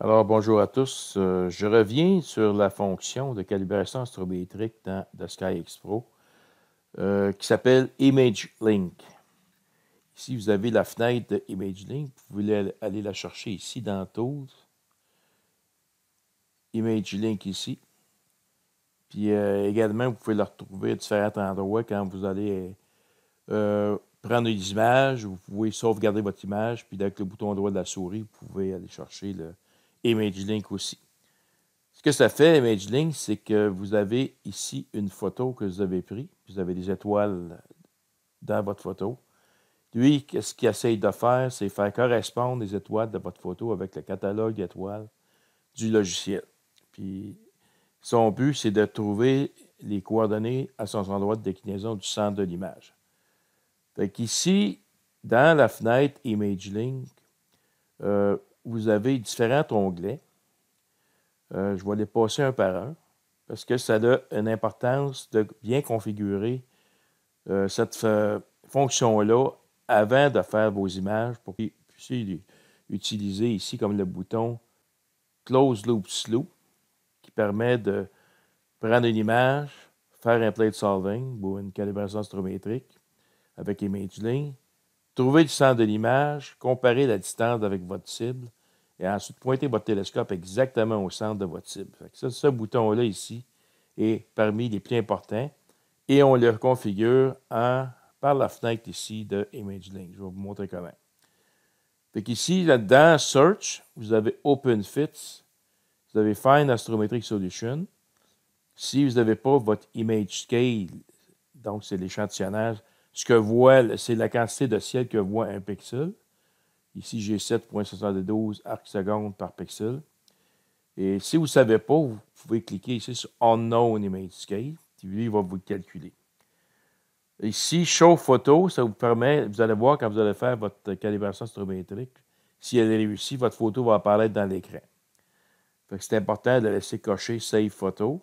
Alors, bonjour à tous. Euh, je reviens sur la fonction de calibration astrométrique dans de Sky Pro euh, qui s'appelle Image Link. Ici, vous avez la fenêtre de Image Link. Vous pouvez aller la chercher ici dans Tools. Image Link ici. Puis euh, également, vous pouvez la retrouver à différents endroits quand vous allez prendre des images. Vous pouvez sauvegarder votre image. Puis avec le bouton droit de la souris, vous pouvez aller chercher le, ImageLink aussi. Ce que ça fait, ImageLink, c'est que vous avez ici une photo que vous avez prise. Vous avez des étoiles dans votre photo. Lui, ce qu'il essaye de faire, c'est faire correspondre les étoiles de votre photo avec le catalogue d'étoiles du logiciel. Puis son but, c'est de trouver les coordonnées à son endroit de déclinaison du centre de l'image. Fait ici, dans la fenêtre ImageLink, euh, vous avez différents onglets. Euh, je vais les passer un par un parce que ça a une importance de bien configurer euh, cette euh, fonction-là avant de faire vos images pour que vous puissiez utiliser ici comme le bouton Close Loop slow qui permet de prendre une image, faire un plate solving ou une calibration astrométrique avec les mains du ligne, Trouvez le centre de l'image, comparez la distance avec votre cible et ensuite pointez votre télescope exactement au centre de votre cible. ce bouton-là ici est parmi les plus importants et on le configure par la fenêtre ici de ImageLink. Je vais vous montrer comment. ici, là-dedans, Search, vous avez Fits, vous avez Find Astrometric Solution. Si vous n'avez pas votre ImageScale, donc c'est l'échantillonnage ce que voit, c'est la quantité de ciel que voit un pixel. Ici, j'ai 7.72 arcs secondes par pixel. Et si vous ne savez pas, vous pouvez cliquer ici sur Unknown Image Scale, puis lui, il va vous calculer. Ici, Show Photo, ça vous permet, vous allez voir quand vous allez faire votre calibration astrométrique, si elle est réussie, votre photo va apparaître dans l'écran. C'est important de laisser cocher Save Photo.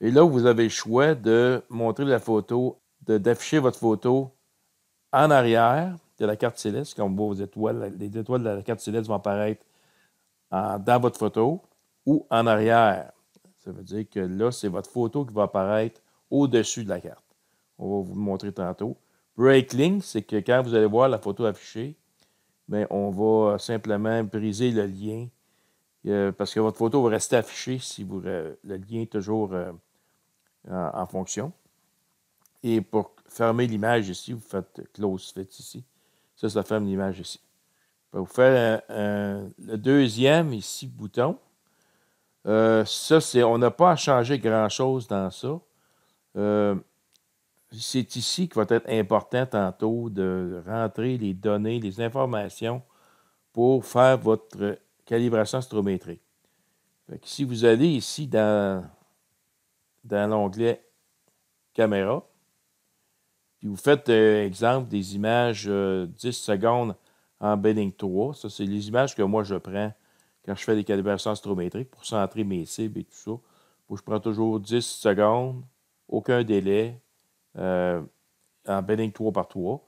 Et là, vous avez le choix de montrer la photo d'afficher votre photo en arrière de la carte céleste, comme vos étoiles, les étoiles de la carte céleste vont apparaître dans votre photo ou en arrière. Ça veut dire que là, c'est votre photo qui va apparaître au-dessus de la carte. On va vous le montrer tantôt. Break link, c'est que quand vous allez voir la photo affichée, bien, on va simplement briser le lien euh, parce que votre photo va rester affichée si vous, euh, le lien est toujours euh, en fonction. Et pour fermer l'image ici, vous faites close fit ici. Ça, ça ferme l'image ici. Vous faites le deuxième ici, bouton. Euh, ça, on n'a pas à changer grand-chose dans ça. Euh, c'est ici qu'il va être important tantôt de rentrer les données, les informations pour faire votre calibration astrométrique. si vous allez ici dans, dans l'onglet Caméra, vous faites, euh, exemple, des images 10 euh, secondes en Benning 3. Ça, c'est les images que moi, je prends quand je fais des calibrations astrométriques pour centrer mes cibles et tout ça. je prends toujours 10 secondes, aucun délai, euh, en Benning 3 par 3.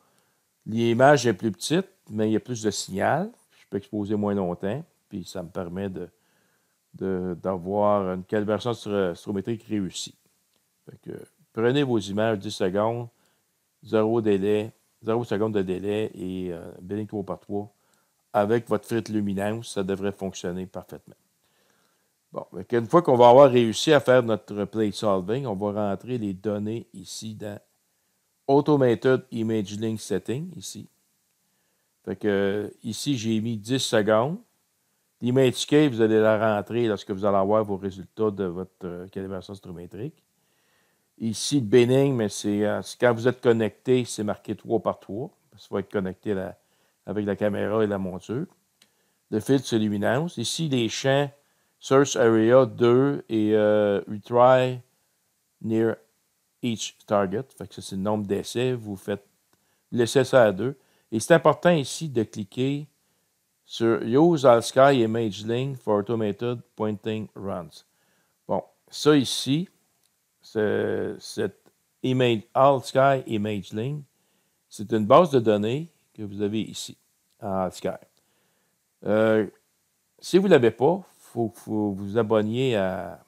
L'image est plus petite, mais il y a plus de signal. Je peux exposer moins longtemps, puis ça me permet de, d'avoir une calibration astrométrique réussie. prenez vos images 10 secondes, zéro délai, zéro seconde de délai et euh, billing 3 par 3 avec votre frite luminance, ça devrait fonctionner parfaitement. Bon, une fois qu'on va avoir réussi à faire notre play solving, on va rentrer les données ici dans Automated Image Link Setting, ici. Fait que euh, ici, j'ai mis 10 secondes. L'image vous allez la rentrer lorsque vous allez avoir vos résultats de votre euh, calibration astrométrique. Ici, le mais euh, c'est quand vous êtes connecté, c'est marqué 3 par 3, Ça va être connecté avec la caméra et la monture. Le filtre, c'est luminance. Ici, les champs, Search Area 2 et euh, Retry Near Each Target. Fait que c'est le nombre d'essais. Vous faites, l'essai, ça à 2. Et c'est important ici de cliquer sur Use All Sky Image Link for Automated Pointing Runs. Bon, ça ici, c'est cette image, Sky ImageLink, c'est une base de données que vous avez ici, à All euh, si vous ne l'avez pas, il faut, vous abonner à,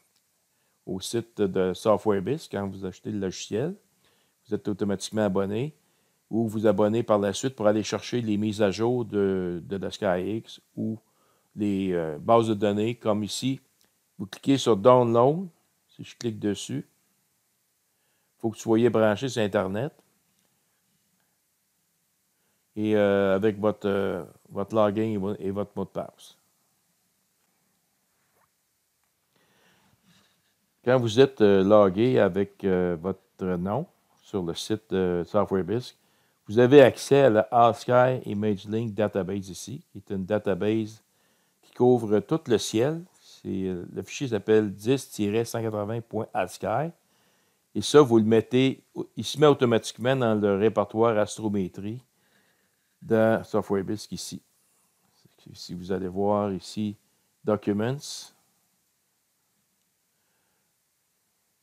au site de SoftwareBiz quand vous achetez le logiciel. Vous êtes automatiquement abonné ou vous abonnez par la suite pour aller chercher les mises à jour de, de la SkyX ou les euh, bases de données comme ici. Vous cliquez sur Download. Si je clique dessus, faut que tu soyez branché sur Internet. Et euh, avec votre, euh, votre login et, votre mot de passe. Quand vous êtes euh, logué avec votre nom sur le site de SoftwareBisc, vous avez accès à la AllSky ImageLink Database ici, qui est une database qui couvre tout le ciel. Le fichier s'appelle 10-180.AllSky. Et ça, vous le mettez, il se met automatiquement dans le répertoire astrométrie dans SoftwareBisc ici. Si vous allez voir ici, Documents,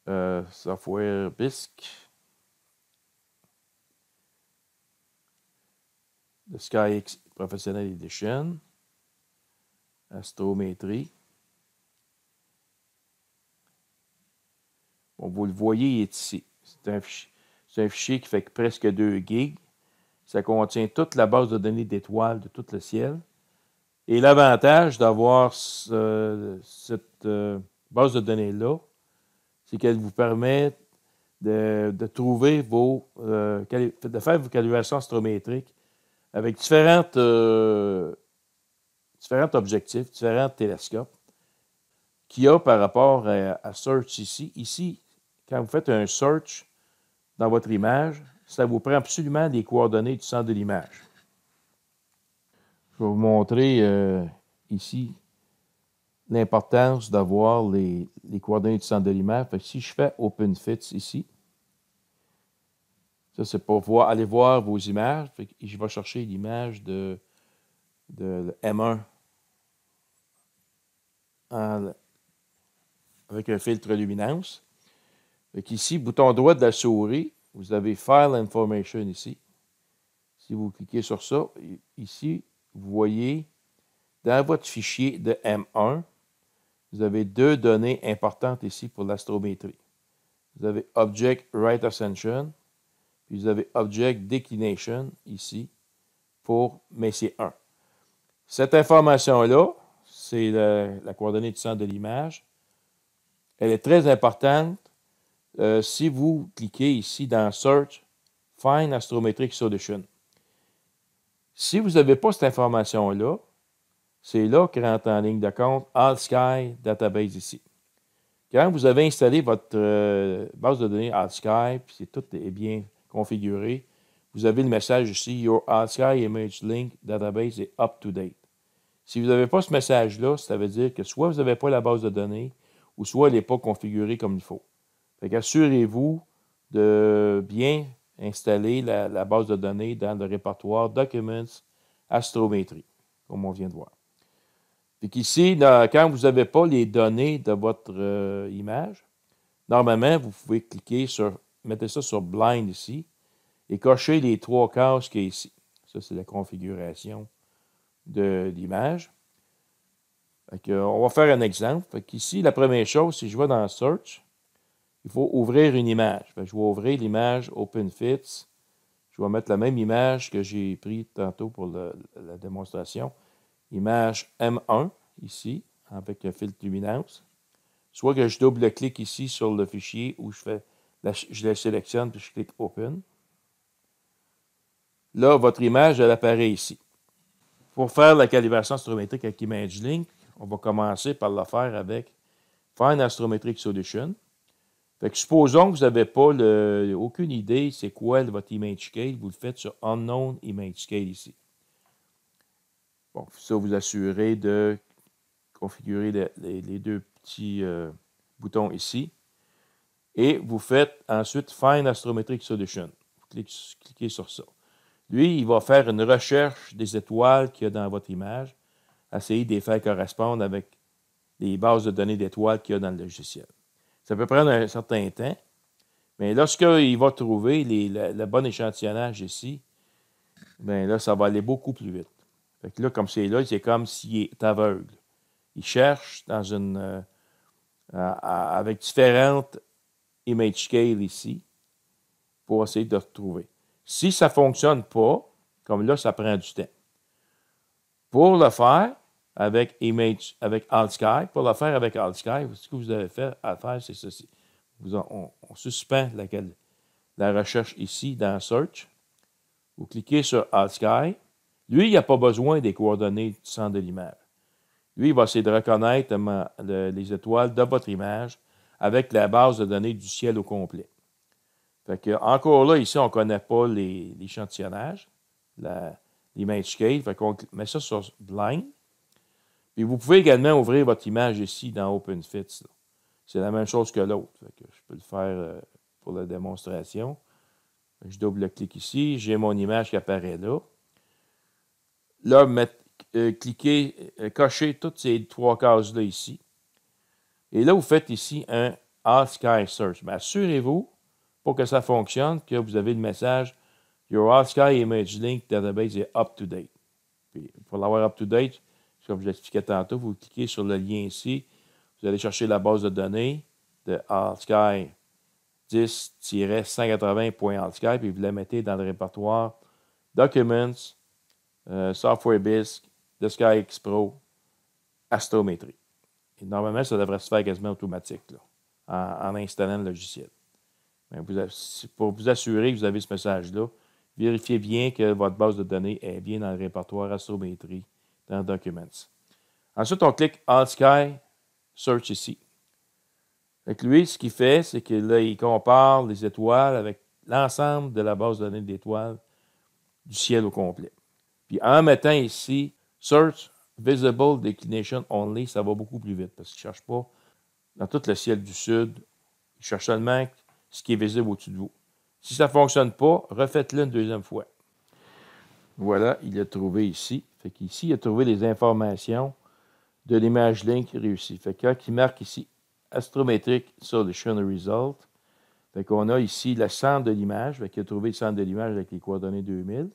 euh, Software Bisque le SkyX Professional Edition, Astrométrie, vous le voyez, il est ici. C'est un, fichier, qui fait presque 2 gigs. Ça contient toute la base de données d'étoiles de tout le ciel. Et l'avantage d'avoir cette euh, base de données-là, c'est qu'elle vous permet de, trouver vos. Euh, de faire vos calculations astrométriques avec différentes, euh, différents objectifs, différents télescopes qu'il y a par rapport à, à Search ici. Ici, quand vous faites un search dans votre image, ça vous prend absolument les coordonnées du centre de l'image. Je vais vous montrer euh, ici l'importance d'avoir les, coordonnées du centre de l'image. Si je fais Open Fits ici, ça c'est pour aller voir vos images. je vais chercher l'image de, M1 avec un filtre luminance ici, bouton droit de la souris, vous avez File Information ici. Si vous cliquez sur ça, ici, vous voyez dans votre fichier de M1, vous avez deux données importantes ici pour l'astrométrie. Vous avez Object Right Ascension, puis vous avez Object Declination ici pour Messier 1. Cette information-là, c'est la, la coordonnée du centre de l'image. Elle est très importante euh, si vous cliquez ici dans Search, Find Astrometric Solution. Si vous n'avez pas cette information-là, c'est là que rentre en ligne de compte All Sky Database ici. Quand vous avez installé votre euh, base de données All Sky, puis c'est tout est bien configuré, vous avez le message ici Your All Image Link Database est up to date. Si vous n'avez pas ce message-là, ça veut dire que soit vous n'avez pas la base de données, ou soit elle n'est pas configurée comme il faut. Fait assurez-vous de bien installer la, base de données dans le répertoire Documents Astrométrie, comme on vient de voir. Ici, qu'ici, quand vous n'avez pas les données de votre euh, image, normalement, vous pouvez cliquer sur, mettez ça sur Blind ici, et cocher les trois cases qui est ici. Ça, c'est la configuration de l'image. On va faire un exemple. Fait ici, la première chose, si je vais dans Search, il faut ouvrir une image. Ben, je vais ouvrir l'image OpenFits. Je vais mettre la même image que j'ai prise tantôt pour la démonstration. Image M1, ici, avec un filtre luminance. Soit que je double-clique ici sur le fichier ou je, fais je sélectionne puis je clique Open. Là, votre image, elle apparaît ici. Pour faire la calibration astrométrique avec ImageLink, on va commencer par la faire avec Find Astrometric Solution supposons que vous n'avez pas aucune idée c'est quoi votre image scale, vous le faites sur unknown image scale ici. Bon, ça vous assurez de configurer les, deux petits euh, boutons ici. Et vous faites ensuite Find Astrometric Solution. Vous cliquez, cliquez sur ça. Lui, il va faire une recherche des étoiles qu'il y a dans votre image, essayer de les faire correspondre avec les bases de données d'étoiles qu'il y a dans le logiciel. Ça peut prendre un certain temps. Mais lorsqu'il va trouver le, bon échantillonnage ici, bien là, ça va aller beaucoup plus vite. Fait que là, comme c'est là, c'est comme s'il est aveugle. Il cherche dans une. Euh, avec différentes image scale ici pour essayer de retrouver. Si ça ne fonctionne pas, comme là, ça prend du temps. Pour le faire, avec Image, avec Pour le faire avec AltSky, ce que vous avez fait à faire, c'est ceci. on, suspend la, recherche ici dans Search. Vous cliquez sur AltSky. Lui, il n'a pas besoin des coordonnées sans centre de l'image. Lui, il va essayer de reconnaître les étoiles de votre image avec la base de données du ciel au complet. Fait que, encore là, ici, on ne connaît pas l'échantillonnage, l'image scale. Fait qu'on met ça sur blind. Puis vous pouvez également ouvrir votre image ici dans OpenFits. C'est la même chose que l'autre. Je peux le faire euh, pour la démonstration. Je double-clique ici. J'ai mon image qui apparaît là. Là, euh, cliquez, euh, cochez toutes ces trois cases-là ici. Et là, vous faites ici un Ask Search. Mais assurez-vous, pour que ça fonctionne, que vous avez le message Your Ask Sky Image Link Database est up to date. Puis, pour l'avoir up to date, comme je l'expliquais tantôt, vous cliquez sur le lien ici, vous allez chercher la base de données de AltSky 10 180altsky puis vous la mettez dans le répertoire Documents, euh, Software BISC, The Pro, Astrométrie. Et normalement, ça devrait se faire quasiment automatique en, installant le logiciel. pour vous assurer que vous avez ce message-là, vérifiez bien que votre base de données est bien dans le répertoire Astrométrie dans Documents. Ensuite, on clique All Sky, Search ici. Avec lui, ce qu'il fait, c'est qu'il compare les étoiles avec l'ensemble de la base de données d'étoiles du ciel au complet. Puis en mettant ici Search Visible Declination Only, ça va beaucoup plus vite parce qu'il ne cherche pas dans tout le ciel du sud. Il cherche seulement ce qui est visible au-dessus de vous. Si ça ne fonctionne pas, refaites-le une deuxième fois. Voilà, il l'a trouvé ici. Fait qu'ici, il a trouvé les informations de l'image link réussie. Fait que qui marque ici astrométrique solution result. Fait qu'on a ici le centre de l'image. Fait qu'il a trouvé le centre de l'image avec les coordonnées 2000.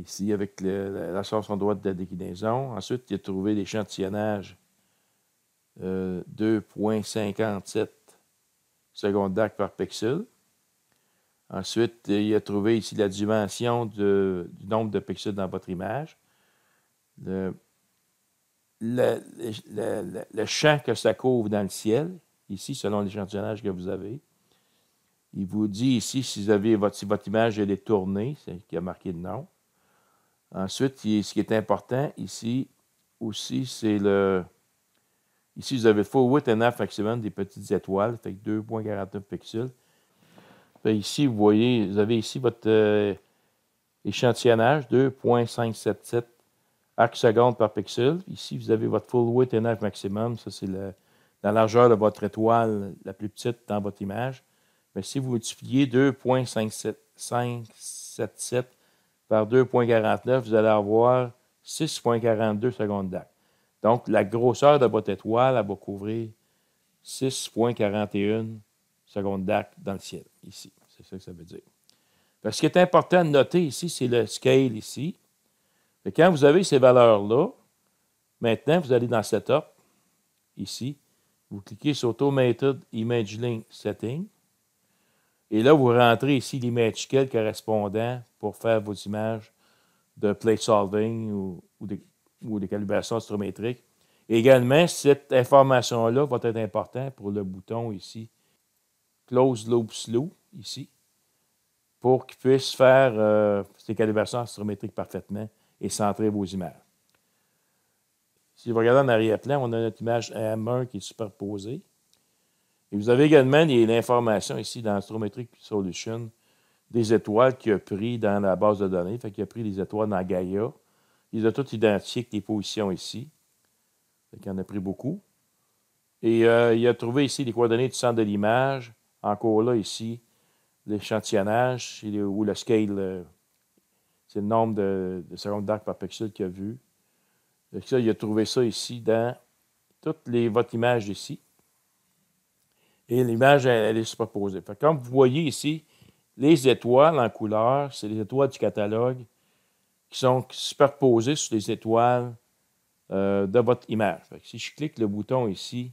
Ici, avec la, source en droite de la déclinaison. Ensuite, il a trouvé l'échantillonnage 2.57 euh, secondes d'arc par pixel. Ensuite, il a trouvé ici la dimension du nombre de pixels dans votre image. Le, champ que ça couvre dans le ciel, ici, selon l'échantillonnage que vous avez. Il vous dit ici si, vous avez votre, image est tournée, c'est qui a marqué le nom. Ensuite, ce qui est important ici aussi, c'est le. Ici, vous avez four, 8 and half maximum des petites étoiles, fait 2,49 pixels ici, vous voyez, vous avez ici votre euh, échantillonnage, 2.577 arc secondes par pixel. Ici, vous avez votre full width et maximum. Ça, c'est la, la, largeur de votre étoile la plus petite dans votre image. Mais si vous multipliez 2.577 par 2.49, vous allez avoir 6.42 secondes d'arc. Donc, la grosseur de votre étoile, elle va couvrir 6.41 secondes d'arc dans le ciel, ici. C'est ça que ça veut dire. Parce ce qui est important à noter ici, c'est le scale ici. quand vous avez ces valeurs-là, maintenant, vous allez dans Setup, ici. Vous cliquez sur Automated Image Link Setting. Et là, vous rentrez ici l'image scale correspondant pour faire vos images de plate solving ou, ou, des, calibrations astrométriques. Également, cette information-là va être importante pour le bouton ici Close Loop Slope ici pour qu'ils puissent faire euh, ces calibrations astrométriques parfaitement et centrer vos images. Si vous regardez en arrière-plan, on a notre image M1 qui est superposée. Et vous avez également l'information ici dans Astrometric Solution des étoiles qu'il a pris dans la base de données. Fait a pris les étoiles dans Gaia. Il a toutes identiques les positions ici. Il qu'il en a pris beaucoup. Et euh, il a trouvé ici les coordonnées du centre de l'image. Encore là, ici, l'échantillonnage ou le scale, euh, c'est le nombre de, secondes d'arc par pixel qu'il a vu. Donc il a trouvé ça ici dans toutes les, votre image ici. Et l'image, elle, est superposée. comme vous voyez ici, les étoiles en couleur, c'est les étoiles du catalogue qui sont superposées sur les étoiles euh, de votre image. si je clique le bouton ici,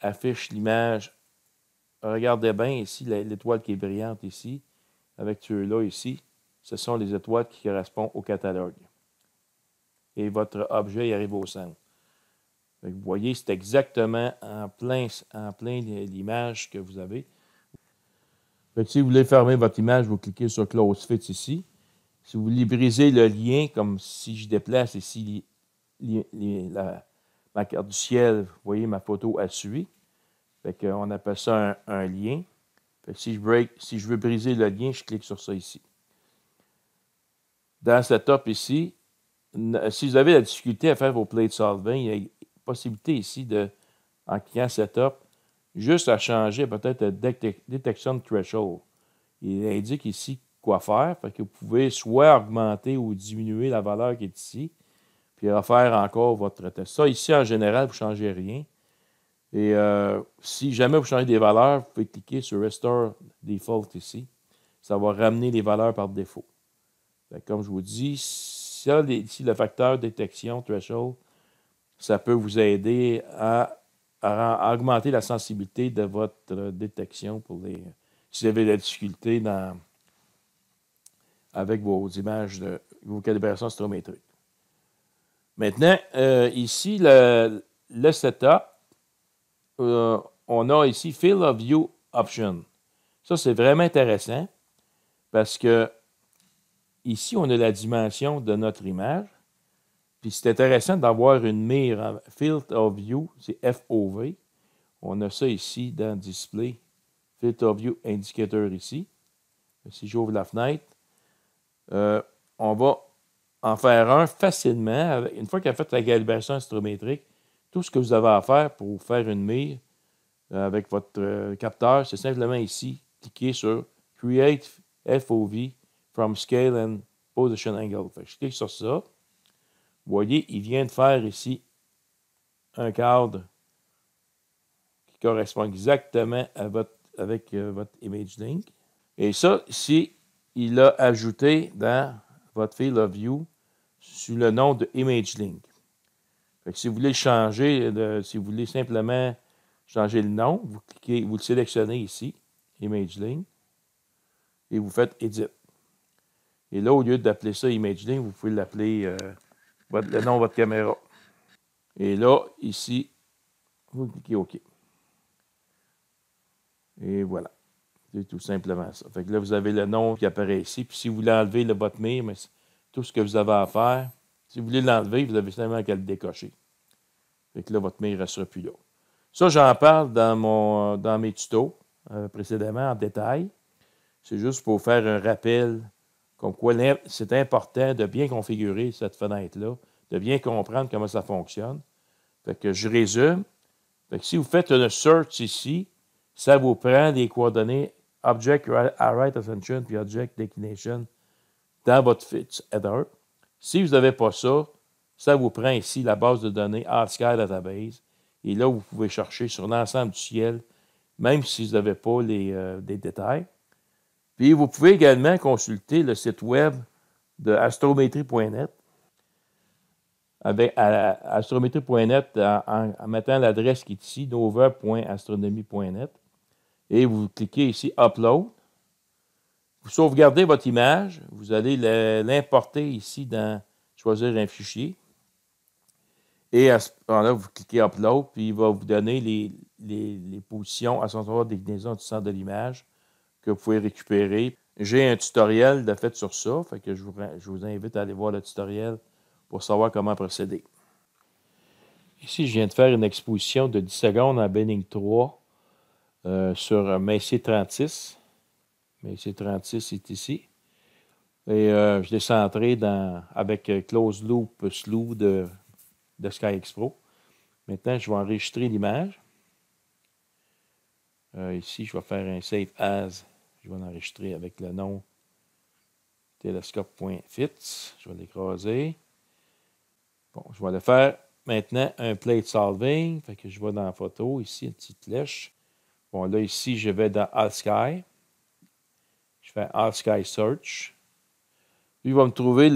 affiche l'image Regardez bien ici l'étoile qui est brillante ici, avec ceux-là ici. Ce sont les étoiles qui correspondent au catalogue. Et votre objet arrive au centre. Vous voyez, c'est exactement en plein, en plein l'image que vous avez. si vous voulez fermer votre image, vous cliquez sur Close Fit ici. Si vous voulez briser le lien, comme si je déplace ici ma carte du ciel, vous voyez, ma photo à suivi on appelle ça un, lien. si, je veux briser le lien, je clique sur ça ici. Dans Setup ici, si vous avez la difficulté à faire vos de solving, il y a possibilité ici de, en cliquant Setup, juste à changer peut-être Detection Threshold. Il indique ici quoi faire. que vous pouvez soit augmenter ou diminuer la valeur qui est ici, puis refaire encore votre test. Ça, ici, en général, vous ne changez rien. Et euh, si jamais vous changez des valeurs, vous pouvez cliquer sur Restore Default ici. Ça va ramener les valeurs par défaut. comme je vous dis, ça, le facteur détection, threshold, ça peut vous aider à, augmenter la sensibilité de votre détection pour les. Si vous avez de la difficulté dans, avec vos images de vos calibrations astrométriques. Maintenant, euh, ici, le, le setup, euh, on a ici Field of View Option. Ça, c'est vraiment intéressant parce que ici, on a la dimension de notre image. Puis c'est intéressant d'avoir une mire Field of View, c'est FOV. On a ça ici dans Display, Field of View Indicator ici. Si j'ouvre la fenêtre, euh, on va en faire un facilement. Une fois qu'on a fait la calibration astrométrique, tout ce que vous avez à faire pour faire une mire euh, avec votre euh, capteur, c'est simplement ici, cliquer sur Create FOV from Scale and Position Angle. je clique sur ça. Vous voyez, il vient de faire ici un cadre qui correspond exactement avec euh, votre image link. Et ça, ici, il l'a ajouté dans votre field of view sous le nom de image link si vous voulez changer, si vous voulez simplement changer le nom, vous cliquez, vous le sélectionnez ici, ImageLink, et vous faites Edit. Et là, au lieu d'appeler ça ImageLink, vous pouvez l'appeler euh, le nom de votre caméra. Et là, ici, vous cliquez OK. Et voilà. C'est tout simplement ça. là, vous avez le nom qui apparaît ici. Puis si vous voulez enlever le bot mais tout ce que vous avez à faire, si vous voulez l'enlever, vous avez seulement qu'à le décocher. Fait là, votre mail ne restera plus là. Ça, j'en parle dans, mon, euh, dans mes tutos euh, précédemment en détail. C'est juste pour faire un rappel comme quoi c'est important de bien configurer cette fenêtre-là, de bien comprendre comment ça fonctionne. Fait que je résume. si vous faites une search ici, ça vous prend les coordonnées Object Right Ascension puis Object Declination dans votre header. Si vous n'avez pas ça, ça vous prend ici la base de données Sky Database. Et là, vous pouvez chercher sur l'ensemble du ciel, même si vous n'avez pas les, euh, détails. Puis vous pouvez également consulter le site web de astrométrie.net avec astrométrie.net en, en, mettant l'adresse qui est ici, nova.astronomie.net. Et vous cliquez ici Upload. Vous sauvegardez votre image, vous allez l'importer ici dans Choisir un fichier. Et à ce moment-là, vous cliquez Upload, puis il va vous donner les, positions à son de déclinaison du centre de l'image que vous pouvez récupérer. J'ai un tutoriel de fait sur ça, que je vous, invite à aller voir le tutoriel pour savoir comment procéder. Ici, je viens de faire une exposition de 10 secondes en Benning 3 euh, sur Messier 36 mais c'est 36 est ici. Et euh, je l'ai centré dans, avec euh, Close Loop slow de, de Maintenant, je vais enregistrer l'image. Euh, ici, je vais faire un save as. Je vais l'enregistrer avec le nom telescope.fits. Je vais l'écraser. Bon, je vais le faire maintenant un plate solving. Fait que je vais dans la photo, ici, une petite flèche. Bon, là, ici, je vais dans All Sky. Enfin, All Sky Search. Lui, il va me trouver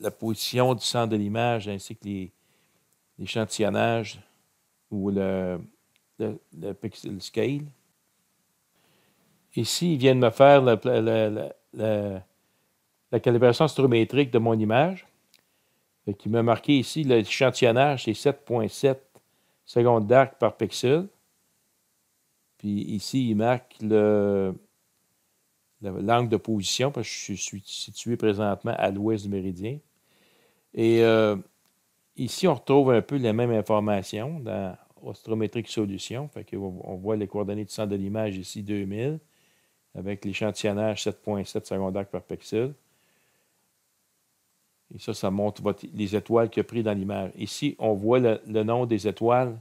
la position du centre de l'image ainsi que l'échantillonnage ou le, le, pixel scale. Ici, il vient de me faire la, la calibration astrométrique de mon image. qui m'a marqué ici l'échantillonnage, c'est 7.7 secondes d'arc par pixel. Puis ici, il marque le, l'angle de position, parce que je suis situé présentement à l'ouest du méridien. Et euh, ici, on retrouve un peu les mêmes informations dans astrométrique Solution. Fait que on voit les coordonnées du centre de l'image ici, 2000, avec l'échantillonnage 7.7 secondaires par pixel. Et ça, ça montre les étoiles que pris dans l'image. Ici, on voit le, nom des étoiles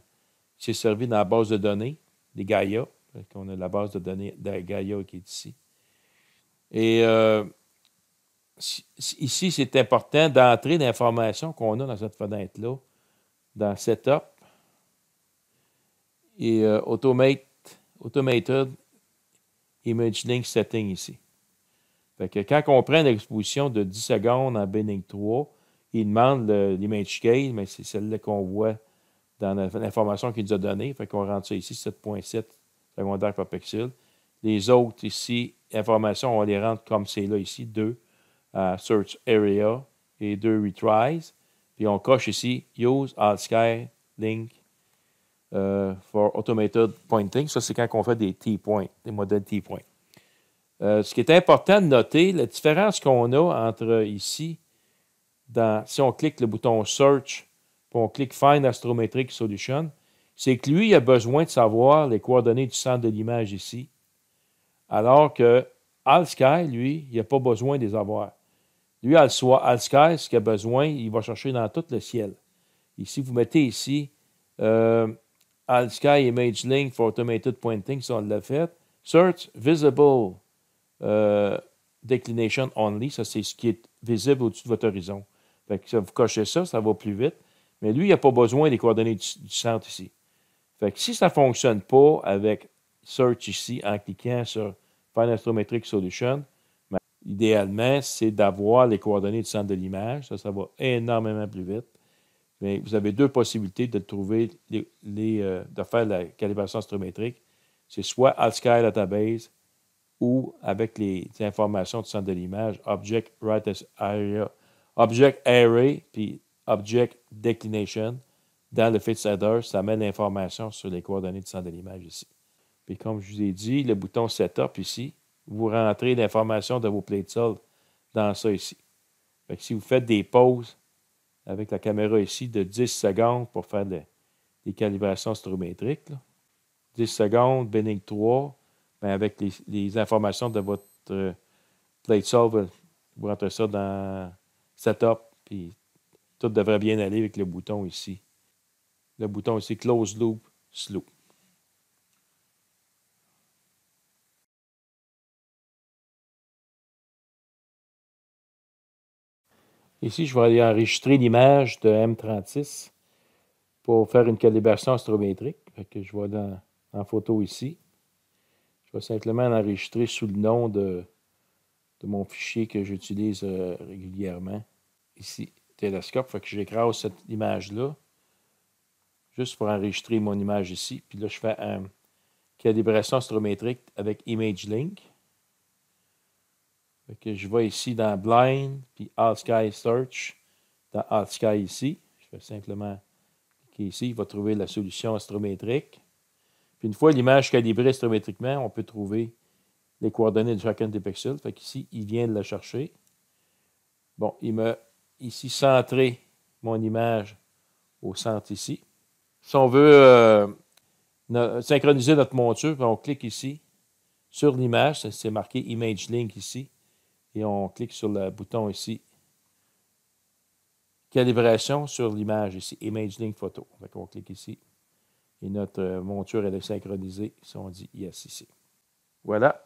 qui s'est servi dans la base de données des Gaia. On a la base de données de Gaia qui est ici. Et euh, ici, c'est important d'entrer l'information qu'on a dans cette fenêtre-là, dans Setup et euh, Automate, Automated Image Setting ici. Fait que quand on prend une exposition de 10 secondes en Benning 3, il demande l'image case, mais c'est celle-là qu'on voit dans l'information qu'il nous a donnée. Fait qu'on rentre ça ici, 7.7 secondaire par pixel. Les autres ici, informations, on va les rendre comme c'est là ici, deux euh, search area et deux retries. Puis on coche ici use sky link euh, for automated pointing. Ça, c'est quand on fait des T-points, des modèles T-points. Euh, ce qui est important de noter, la différence qu'on a entre ici, dans, si on clique le bouton Search, puis on clique Find Astrometric Solution, c'est que lui, il a besoin de savoir les coordonnées du centre de l'image ici alors que Al-Sky, lui, il n'a pas besoin des les avoir. Lui, Al-Sky, ce qu'il a besoin, il va chercher dans tout le ciel. Ici, vous mettez ici euh, sky Image Link for Automated Pointing, si on l'a fait. Search Visible euh, Declination Only, ça c'est ce qui est visible au-dessus de votre horizon. Fait que vous cochez ça, ça va plus vite. Mais lui, il n'a pas besoin des coordonnées du, centre ici. Fait que si ça ne fonctionne pas avec Search ici en cliquant sur Astrometric Solution. idéalement, c'est d'avoir les coordonnées du centre de l'image. Ça, ça va énormément plus vite. Mais vous avez deux possibilités de trouver les, euh, de faire la calibration astrométrique. C'est soit Alt Sky Database ou avec les, informations du centre de l'image, Object Right Area, Object Array, puis Object Declination. Dans le Fit header, ça met l'information sur les coordonnées du centre de l'image ici. Puis comme je vous ai dit, le bouton Setup ici, vous rentrez l'information de vos plates sol dans ça ici. Fait si vous faites des pauses avec la caméra ici de 10 secondes pour faire des calibrations strométriques, 10 secondes, Benning 3, ben avec les, informations de votre euh, plate solve, vous rentrez ça dans Setup, puis tout devrait bien aller avec le bouton ici. Le bouton ici, Close Loop, Sloop. Ici, je vais aller enregistrer l'image de M36 pour faire une calibration astrométrique. Que je vois dans, en photo ici. Je vais simplement l'enregistrer sous le nom de, de mon fichier que j'utilise euh, régulièrement. Ici, télescope. Fait que j'écrase cette image-là juste pour enregistrer mon image ici. Puis là, je fais une calibration astrométrique avec ImageLink je vais ici dans Blind, puis All Sky Search, dans All Sky ici. Je vais simplement cliquer ici, il va trouver la solution astrométrique. Puis une fois l'image calibrée astrométriquement, on peut trouver les coordonnées de chacun des pixels. Fait ici il vient de la chercher. Bon, il m'a ici centré mon image au centre ici. Si on veut euh, synchroniser notre monture, on clique ici sur l'image, c'est marqué Image Link ici et on clique sur le bouton ici calibration sur l'image ici, Image Link Photo. Donc, on clique ici et notre euh, monture est synchronisée si on dit Yes ici. Voilà,